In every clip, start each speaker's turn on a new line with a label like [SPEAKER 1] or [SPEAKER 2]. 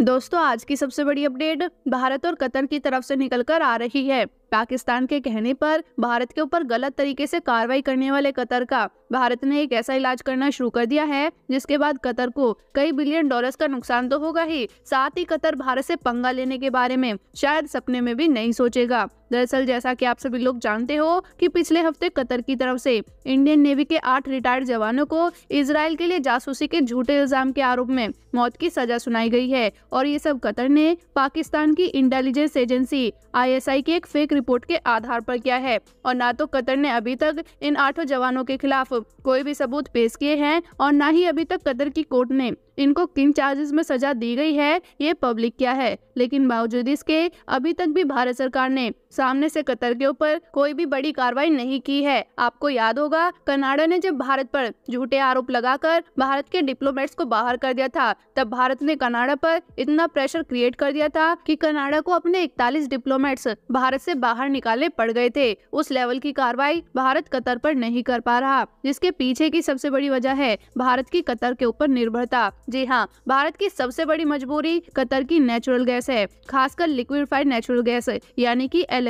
[SPEAKER 1] दोस्तों आज की सबसे बड़ी अपडेट भारत और कतर की तरफ से निकलकर आ रही है पाकिस्तान के कहने पर भारत के ऊपर गलत तरीके से कार्रवाई करने वाले कतर का भारत ने एक ऐसा इलाज करना शुरू कर दिया है जिसके बाद कतर को कई बिलियन डॉलर्स का नुकसान तो होगा ही साथ ही कतर भारत से पंगा लेने के बारे में शायद सपने में भी नहीं सोचेगा दरअसल जैसा कि आप सभी लोग जानते हो कि पिछले हफ्ते कतर की तरफ से इंडियन नेवी के आठ रिटायर्ड जवानों को इसराइल के लिए जासूसी के झूठे इल्जाम के आरोप में मौत की सजा सुनाई गई है और ये सब कतर ने पाकिस्तान की इंटेलिजेंस एजेंसी आई की एक फेक रिपोर्ट के आधार पर किया है और न तो कतर ने अभी तक इन आठों जवानों के खिलाफ कोई भी सबूत पेश किए हैं और न ही अभी तक कतर की कोर्ट ने इनको किन चार्जेस में सजा दी गई है ये पब्लिक क्या है लेकिन बावजूद इसके अभी तक भी भारत सरकार ने सामने से कतर के ऊपर कोई भी बड़ी कार्रवाई नहीं की है आपको याद होगा कनाडा ने जब भारत पर झूठे आरोप लगाकर भारत के डिप्लोमेट्स को बाहर कर दिया था तब भारत ने कनाडा पर इतना प्रेशर क्रिएट कर दिया था कि कनाडा को अपने 41 डिप्लोमेट्स भारत से बाहर निकालने पड़ गए थे उस लेवल की कार्रवाई भारत कतर पर नहीं कर पा रहा जिसके पीछे की सबसे बड़ी वजह है भारत की कतर के ऊपर निर्भरता जी हाँ भारत की सबसे बड़ी मजबूरी कतर की नेचुरल गैस है खासकर लिक्विफाइड नेचुरल गैस यानी कि एल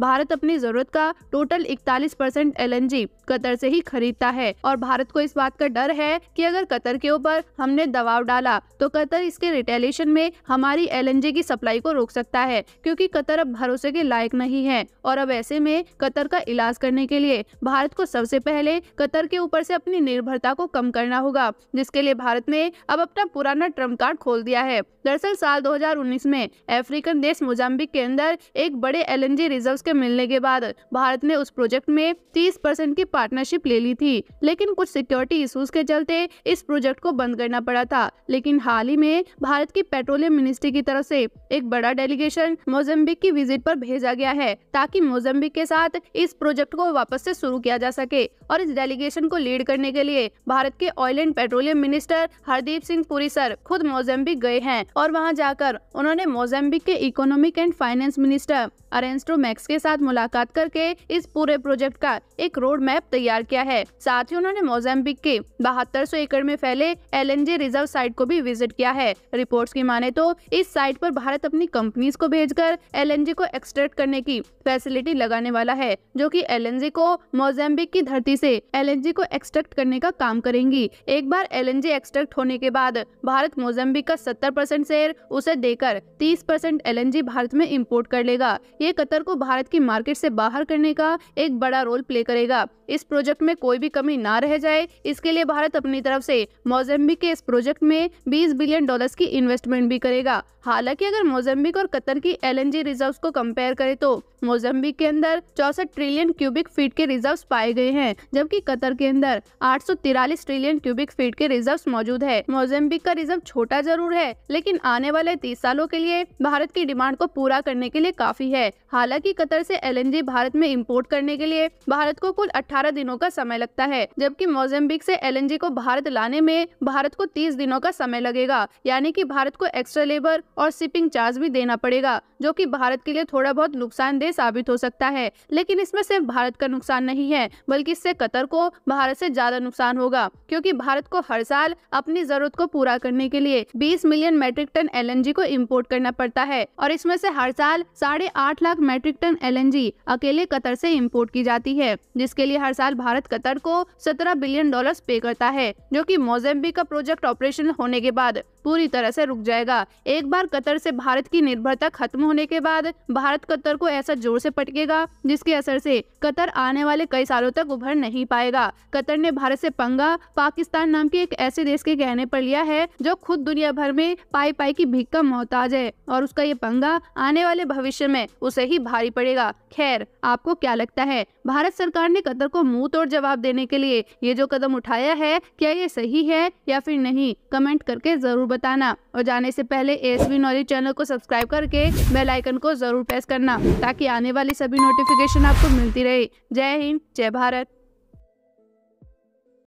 [SPEAKER 1] भारत अपनी जरूरत का टोटल 41 परसेंट एल कतर से ही खरीदता है और भारत को इस बात का डर है कि अगर कतर के ऊपर हमने दबाव डाला तो कतर इसके रिटेलेशन में हमारी एल की सप्लाई को रोक सकता है क्योंकि कतर अब भरोसे के लायक नहीं है और अब ऐसे में कतर का इलाज करने के लिए भारत को सबसे पहले कतर के ऊपर से अपनी निर्भरता को कम करना होगा जिसके लिए भारत में अब अपना पुराना ट्रम्प कार्ड खोल दिया है दरअसल साल 2019 में अफ्रीकन देश मोजाम्बिक के अंदर एक बड़े एल एन के मिलने के बाद भारत ने उस प्रोजेक्ट में 30 परसेंट की पार्टनरशिप ले ली थी लेकिन कुछ सिक्योरिटी इशूज के चलते इस प्रोजेक्ट को बंद करना पड़ा था लेकिन हाल ही में भारत की पेट्रोलियम मिनिस्ट्री की तरफ ऐसी एक बड़ा डेलीगेशन मोजम्बिक की विजिट पर भेजा गया है ताकि मोजम्बिक के साथ इस प्रोजेक्ट को वापस से शुरू किया जा सके और इस डेलीगेशन को लीड करने के लिए भारत के oil and petroleum minister Hardeep Hardeep Singh Puri sir खुद मोजम्बिक गए हैं और वहां जाकर उन्होंने मोजम्बिक के economic and finance minister Ernesto Max के साथ मुलाकात करके इस पूरे प्रोजेक्ट का एक रोड मैप तैयार किया है साथ ही उन्होंने मोजम्बिक के बहत्तर एकड़ में फैले एल रिजर्व साइट को भी विजिट किया है रिपोर्ट की माने तो इस साइट आरोप भारत अपनी कंपनीज को भेज कर को एक्सट्रेक्ट करने की फैसिलिटी लगाने वाला है जो कि एल को मोजम्बिक की धरती से एल को एक्सट्रैक्ट करने का काम करेंगी एक बार एल एक्सट्रैक्ट होने के के बाद भारत मोजम्बिक का 70 परसेंट शेयर उसे देकर 30 परसेंट एल भारत में इम्पोर्ट कर लेगा ये कतर को भारत की मार्केट से बाहर करने का एक बड़ा रोल प्ले करेगा इस प्रोजेक्ट में कोई भी कमी ना रह जाए इसके लिए भारत अपनी तरफ से मोजम्बिक के इस प्रोजेक्ट में 20 बिलियन डॉलर्स की इन्वेस्टमेंट भी करेगा हालांकि अगर मोजम्बिक और कतर की एल एन को कंपेयर करें तो मोजम्बिक के अंदर चौसठ ट्रिलियन क्यूबिक फीट के रिजर्व पाए गए हैं जबकि कतर के अंदर आठ ट्रिलियन क्यूबिक फीट के रिजर्व मौजूद है मोजम्बिक का रिजर्व छोटा जरूर है लेकिन आने वाले तीस सालों के लिए भारत की डिमांड को पूरा करने के लिए काफी है हालांकि कतर से एलएनजी भारत में इम्पोर्ट करने के लिए भारत को कुल 18 दिनों का समय लगता है जबकि मोजम्बिक से एलएनजी को भारत लाने में भारत को 30 दिनों का समय लगेगा यानी कि भारत को एक्स्ट्रा लेबर और शिपिंग चार्ज भी देना पड़ेगा जो कि भारत के लिए थोड़ा बहुत नुकसानदेह साबित हो सकता है लेकिन इसमें सिर्फ भारत का नुकसान नहीं है बल्कि इससे कतर को भारत ऐसी ज्यादा नुकसान होगा क्यूँकी भारत को हर साल अपनी जरूरत जरूरत को पूरा करने के लिए 20 मिलियन मेट्रिक टन एलएनजी को इम्पोर्ट करना पड़ता है और इसमें से हर साल साढ़े आठ लाख मेट्रिक टन एलएनजी अकेले कतर से इम्पोर्ट की जाती है जिसके लिए हर साल भारत कतर को सत्रह बिलियन डॉलर पे करता है जो की मोजेम्बी का प्रोजेक्ट ऑपरेशन होने के बाद पूरी तरह से रुक जाएगा एक बार कतर से भारत की निर्भरता खत्म होने के बाद भारत कतर को ऐसा जोर से पटकेगा जिसके असर से कतर आने वाले कई सालों तक उभर नहीं पाएगा कतर ने भारत से पंगा पाकिस्तान नाम के एक ऐसे देश के कहने पर लिया है जो खुद दुनिया भर में पाई पाई की भीख का मोहताज है और उसका ये पंगा आने वाले भविष्य में उसे ही भारी पड़ेगा खैर आपको क्या लगता है भारत सरकार ने कतर को मुंह तोड़ जवाब देने के लिए ये जो कदम उठाया है क्या ये सही है या फिर नहीं कमेंट करके जरूर बताना और जाने से पहले एस नॉलेज चैनल को सब्सक्राइब करके बेल आइकन को जरूर प्रेस करना ताकि आने वाली सभी नोटिफिकेशन आपको मिलती रहे जय हिंद जय भारत